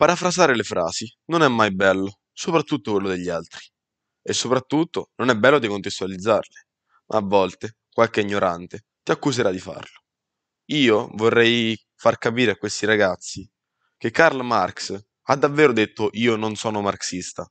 Parafrasare le frasi non è mai bello, soprattutto quello degli altri. E soprattutto non è bello decontestualizzarle, ma a volte qualche ignorante ti accuserà di farlo. Io vorrei far capire a questi ragazzi che Karl Marx ha davvero detto io non sono marxista,